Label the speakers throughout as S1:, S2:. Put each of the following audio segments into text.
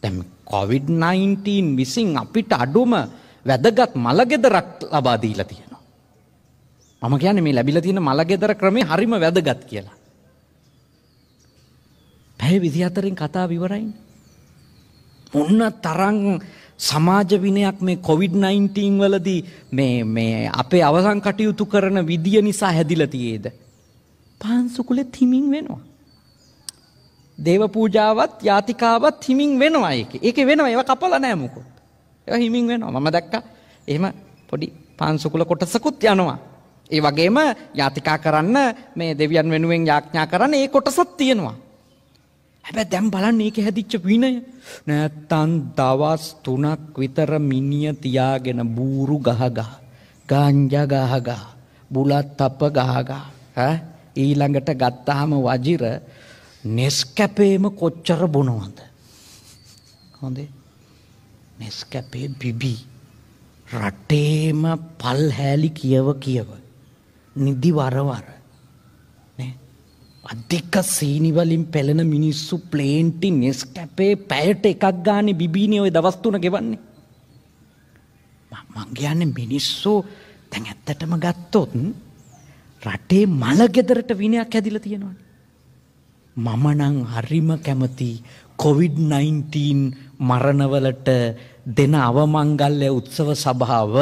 S1: දැන් COVID-19 විසින් අපිට අඩුම වැදගත් මලගෙදරක් ලබා දීලා තියෙනවා. මම කියන්නේ මේ ලැබිලා තියෙන මලගෙදර ක්‍රමේ හරිම වැදගත් කියලා. පැය 24න් කතාව ඉවරයිනේ. මොන්න තරම් සමාජ විනයක් මේ COVID-19 වලදී මේ මේ අපේ අවසන් කටයුතු කරන විදිය නිසා හැදිලා තියේද? පාන්සුකුලේ තිමින් වෙනවා. දේව පූජාවත් යාතිකාවත් හිමින් වෙනවා ඒක. ඒකේ වෙනවා ඒවා කපලා නෑ මොකොත්. ඒවා හිමින් වෙනවා. මම දැක්කා. එහෙම පොඩි පාන්සුකුල කොටසකුත් යනවා. ඒ වගේම යාතිකා කරන්න මේ දෙවියන් වෙනුවෙන් යාඥා කරන්න ඒ කොටසක් තියෙනවා. හැබැයි දැන් බලන්න මේක හැදිච්ච විනය. නැත්තම් දවස් 3ක් විතර මිනිය තියාගෙන බూరు ගහ ගහ, ගාංජා ගහ ගහ, බුලත් තප්ප ගහ ගහ, ඈ ඊළඟට ගත්තාම වජිර නෙස්කැපේම කොච්චර බොනවද. හොඳේ නෙස්කැපේ බිබී රටේම පල් හැලි කියව කියව. නිදි වරවර. අධික සීනිවලින් පෙළෙන මිනිස්සු ප්ලේන්ටි නෙස්කැපේ පැයට එකක් ගානේ බිබීනි ඔය දවස් තුන ගෙවන්නේ. මං කියන්නේ මිනිස්සු දැන් ඇත්තටම ගත්තොත් රටේ මල ගෙදරට විනයක් ඇදිලා තියෙනවනේ. මමනං හරිම කැමති කොවිD-19 මරණවලට දෙන අවමංගල්‍ය උත්සව සභාව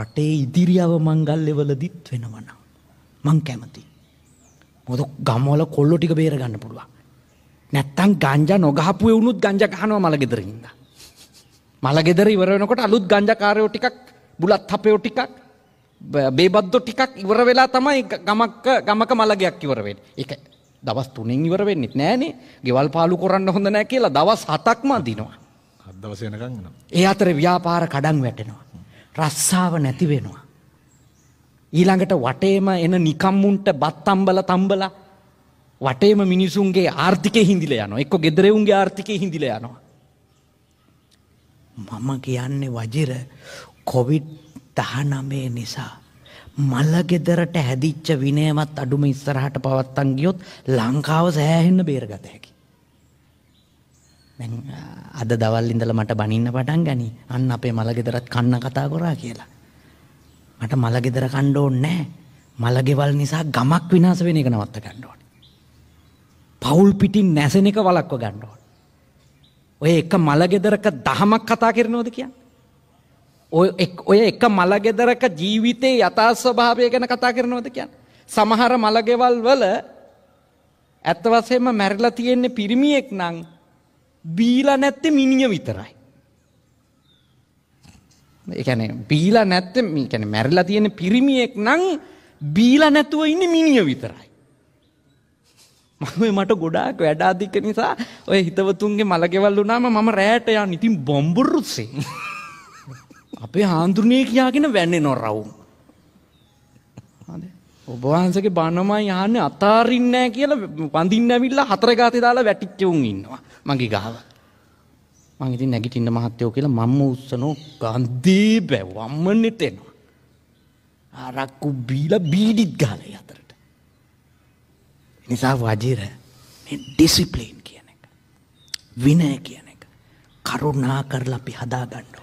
S1: රටේ ඉදිරි අවමංගල්‍යවලදිත් වෙනවනම්. මං කැමති. මොද ගම්වල කොල්ලො ටික බේර ගන්න පුළුවන්. නැත්තං ගංජා නොගහපු වුණුත් ගංජ ගහනවා මළගෙදරින්ද. මළගෙදර ඉවර වෙනකොට අලුත් ගංජකාරයෝ ටිකක් බුලත් හපයෝ ටිකක් බේබද්දෝ ටිකක් ඉවර වෙලා තමයි ගමක ගමක මළගයක් ඉවර වෙන්නේ. ඒක දවස් 3න් ඉවර වෙන්නෙත් නෑනේ. ගෙවල් පාලු කරන්න හොඳ නෑ කියලා දවස් 7ක්ම අදිනවා. හත් දවස් වෙනකන් එනවා. ඒ අතරේ ව්‍යාපාර කඩන් වැටෙනවා. රස්සාව නැති වෙනවා. ඊළඟට වටේම එන නිකම්මුන්ට බත් තම්බල තම්බලා වටේම මිනිසුන්ගේ ආර්ථිකය හිඳිලා යනවා. එක්ක ගෙදරවුන්ගේ ආර්ථිකය හිඳිලා යනවා. මම කියන්නේ වජිර කොවිඩ් 19 නිසා මල්ලගෙදරට හැදිච්ච විනයවත් අඩුම ඉස්සරහට පවත්තන් ගියොත් ලංකාව සෑහෙන්න බේරගත හැකි. දැන් අද දවල් ඉඳලා මට බනින්න පටන් ගනි. අන්න අපේ මලගෙදරත් කන්න කතා කරා කියලා. මට මලගෙදර කන්න ඕනේ මලගෙවල් නිසා ගමක් විනාශ වෙන එක නවත්ත ගන්න ඕනේ. පවුල් පිටින් නැසෙන එක වළක්ව ගන්න ඕනේ. ඔය එක මලගෙදරක දහමක් කතා කරනවද කියන්නේ? ඔය එක මළගෙදරක ජීවිතේ යථා ස්වභාවය ගැන කතා කරනවද කියන්නේ? සමහර මළගෙවල් වල ඇත්ත වශයෙන්ම මැරිලා තියෙන පිරිමියෙක් නම් බීලා නැත්තේ මිනිය විතරයි. ඒ කියන්නේ බීලා නැත්තේ මේ කියන්නේ මැරිලා තියෙන පිරිමියෙක් නම් බීලා නැතුව ඉන්නේ මිනිය විතරයි. මම මට ගොඩාක් වැඩ අධික නිසා ඔය හිතවතුන්ගේ මළගෙවල් වුණාම මම රැයට යන ඉතින් බොම්බුරුසේ. අපේ හාන්දුරනේ කියාගෙන වැන්නේනෝ රවුම්. හරි. ඔබ වහන්සේගේ බණමයි යහන්නේ අතාරින්නේ නැහැ කියලා වඳින්න ඇවිල්ලා හතර ගාතේ දාලා වැටිච්ච උන් ඉන්නවා. මගේ ගාව. මං ඉතින් නැගිටින්න මහත්තයෝ කියලා මම්ම උස්සනෝ ගන්දී බැවම්මනෙට එනවා. ආරක්කු බීලා බීඩිත් ගාලා යතරට. නිසා වජිර මේ ඩිසිප්ලින් කියන එක. විනය කියන එක. කරුණා කරලා අපි හදාගන්න